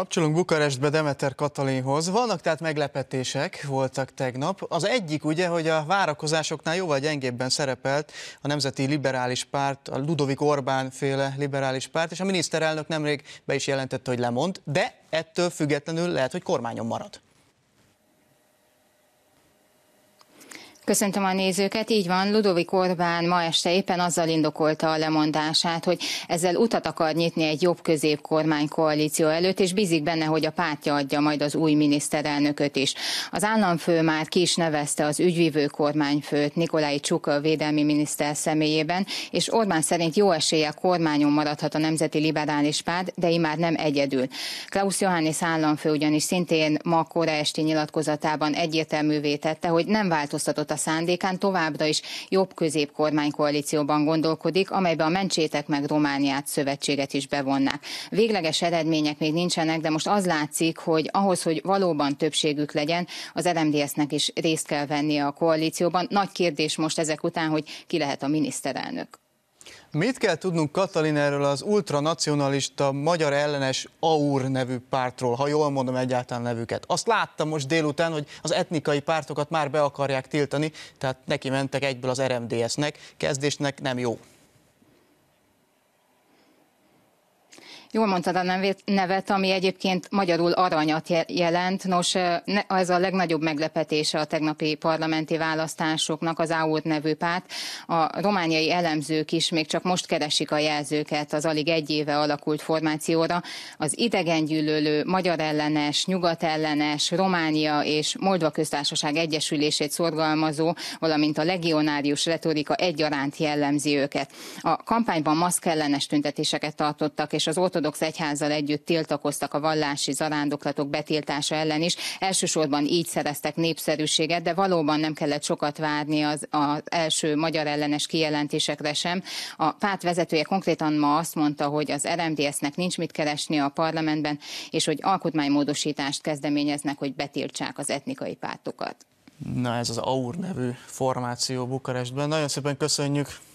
Kapcsolunk Bukarestbe Demeter Katalinhoz. Vannak tehát meglepetések, voltak tegnap. Az egyik ugye, hogy a várakozásoknál jóval gyengébben szerepelt a Nemzeti Liberális Párt, a Ludovik Orbán féle liberális párt, és a miniszterelnök nemrég be is jelentette, hogy lemond, de ettől függetlenül lehet, hogy kormányon marad. Köszöntöm a nézőket, így van, Ludovik Orbán ma este éppen azzal indokolta a lemondását, hogy ezzel utat akar nyitni egy jobb közép kormány koalíció előtt, és bízik benne, hogy a pártja adja majd az új miniszterelnököt is. Az államfő már ki is nevezte az ügyvívő kormányfőt Nikolai Csuka védelmi miniszter személyében, és Orbán szerint jó esélye kormányon maradhat a Nemzeti Liberális Párt, de már nem egyedül. Klaus Johannes államfő ugyanis szintén ma kora esti nyilatkozatában egyértelművé tette, hogy nem változtatott a a szándékán továbbra is jobb középkormány koalícióban gondolkodik, amelybe a mencsétek meg Romániát szövetséget is bevonnák. Végleges eredmények még nincsenek, de most az látszik, hogy ahhoz, hogy valóban többségük legyen, az LMDS-nek is részt kell vennie a koalícióban. Nagy kérdés most ezek után, hogy ki lehet a miniszterelnök. Mit kell tudnunk Katalin erről az ultranacionalista, magyar ellenes AUR nevű pártról, ha jól mondom egyáltalán nevüket? Azt láttam most délután, hogy az etnikai pártokat már be akarják tiltani, tehát neki mentek egyből az RMDS-nek, kezdésnek nem jó. Jól mondtad a nevet, ami egyébként magyarul aranyat jelent. Nos, ez a legnagyobb meglepetése a tegnapi parlamenti választásoknak az AUR nevű párt. A romániai elemzők is még csak most keresik a jelzőket az alig egy éve alakult formációra. Az idegengyűlölő, magyar ellenes, nyugat ellenes, Románia és Moldva köztársaság egyesülését szorgalmazó, valamint a legionárius retorika egyaránt jellemzi őket. A kampányban maszkellenes tüntetéseket tartottak, és az ott ortodox egyházzal együtt tiltakoztak a vallási zarándoklatok betiltása ellen is. Elsősorban így szereztek népszerűséget, de valóban nem kellett sokat várni az, az első magyar ellenes kijelentésekre sem. A párt vezetője konkrétan ma azt mondta, hogy az RMDS-nek nincs mit keresni a parlamentben, és hogy alkotmánymódosítást kezdeményeznek, hogy betiltsák az etnikai pártokat. Na ez az AUR nevű formáció Bukarestben. Nagyon szépen köszönjük